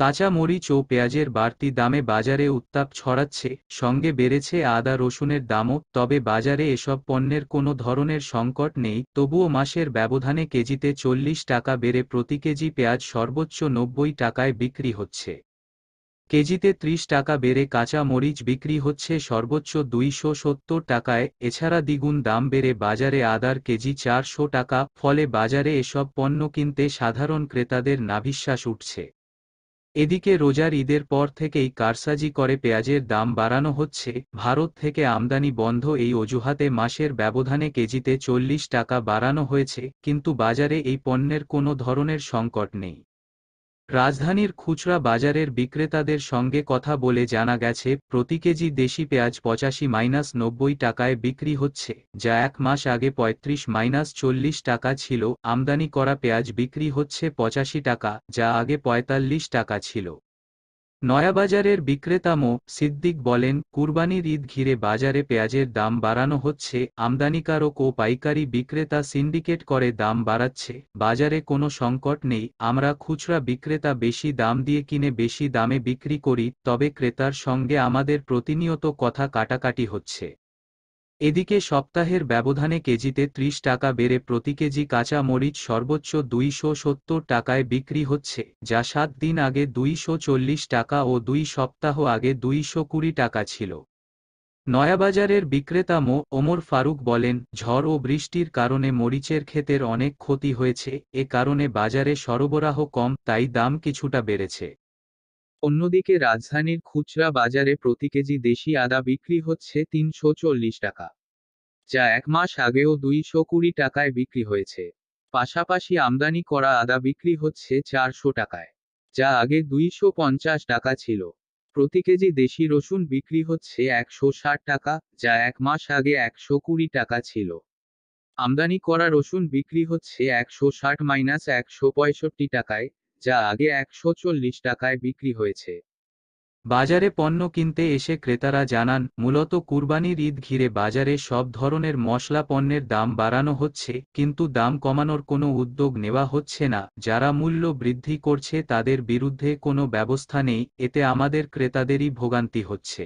কাঁচা মরিচ ও পেঁয়াজের বাড়তি দামে বাজারে উত্তাপ ছড়াচ্ছে সঙ্গে বেড়েছে আদা রসুনের দামও তবে বাজারে এসব পণ্যের কোনো ধরনের সংকট নেই তবুও মাসের ব্যবধানে কেজিতে চল্লিশ টাকা বেড়ে প্রতি কেজি পেঁয়াজ সর্বোচ্চ নব্বই টাকায় বিক্রি হচ্ছে কেজিতে ত্রিশ টাকা বেড়ে কাঁচা মরিচ বিক্রি হচ্ছে সর্বোচ্চ দুইশো সত্তর টাকায় এছাড়া দ্বিগুণ দাম বেড়ে বাজারে আদার কেজি চারশো টাকা ফলে বাজারে এসব পণ্য কিনতে সাধারণ ক্রেতাদের নাভিশ্বাস উঠছে এদিকে রোজার ঈদের পর থেকেই কারসাজি করে পেঁয়াজের দাম বাড়ানো হচ্ছে ভারত থেকে আমদানি বন্ধ এই অজুহাতে মাসের ব্যবধানে কেজিতে চল্লিশ টাকা বাড়ানো হয়েছে কিন্তু বাজারে এই পণ্যের কোনো ধরনের সংকট নেই রাজধানীর খুচরা বাজারের বিক্রেতাদের সঙ্গে কথা বলে জানা গেছে প্রতি কেজি দেশি পেঁয়াজ পঁচাশি মাইনাস নব্বই টাকায় বিক্রি হচ্ছে যা এক মাস আগে পঁয়ত্রিশ মাইনাস চল্লিশ টাকা ছিল আমদানি করা পেঁয়াজ বিক্রি হচ্ছে পঁচাশি টাকা যা আগে পঁয়তাল্লিশ টাকা ছিল নয়াবাজারের বিক্রেতা মো সিদ্দিক বলেন কুরবানির ঈদ ঘিরে বাজারে পেঁয়াজের দাম বাড়ানো হচ্ছে আমদানিকারক ও পাইকারি বিক্রেতা সিন্ডিকেট করে দাম বাড়াচ্ছে বাজারে কোনো সংকট নেই আমরা খুচরা বিক্রেতা বেশি দাম দিয়ে কিনে বেশি দামে বিক্রি করি তবে ক্রেতার সঙ্গে আমাদের প্রতিনিয়ত কথা কাটাকাটি হচ্ছে এদিকে সপ্তাহের ব্যবধানে কেজিতে ত্রিশ টাকা বেড়ে প্রতি কেজি কাঁচা মরিচ সর্বোচ্চ দুইশো সত্তর টাকায় বিক্রি হচ্ছে যা সাত দিন আগে দুইশো চল্লিশ টাকা ও দুই সপ্তাহ আগে দুইশো কুড়ি টাকা ছিল নয়াবাজারের বিক্রেতা মো ওমর ফারুক বলেন ঝড় ও বৃষ্টির কারণে মরিচের ক্ষেতের অনেক ক্ষতি হয়েছে এ কারণে বাজারে সরবরাহ কম তাই দাম কিছুটা বেড়েছে অন্যদিকে রাজধানীর খুচরা বাজারে প্রতি কেজি দেশি আদা বিক্রি হচ্ছে তিনশো চল্লিশ টাকা যা এক মাস আগেও দুইশো কুড়ি টাকায় বিক্রি হয়েছে পাশাপাশি আমদানি করা আদা বিক্রি হচ্ছে চারশো টাকায় যা আগে দুইশো পঞ্চাশ টাকা ছিল প্রতি কেজি দেশি রসুন বিক্রি হচ্ছে একশো ষাট টাকা যা এক মাস আগে একশো কুড়ি টাকা ছিল আমদানি করা রসুন বিক্রি হচ্ছে একশো ষাট মাইনাস একশো পঁয়ষট্টি টাকায় যা আগে একশো চল্লিশ টাকায় বিক্রি হয়েছে বাজারে পণ্য কিনতে এসে ক্রেতারা জানান মূলত কুরবানির ঈদ ঘিরে বাজারে সব ধরনের মশলা পণ্যের দাম বাড়ানো হচ্ছে কিন্তু দাম কমানোর কোনো উদ্যোগ নেওয়া হচ্ছে না যারা মূল্য বৃদ্ধি করছে তাদের বিরুদ্ধে কোনো ব্যবস্থা নেই এতে আমাদের ক্রেতাদেরই ভোগান্তি হচ্ছে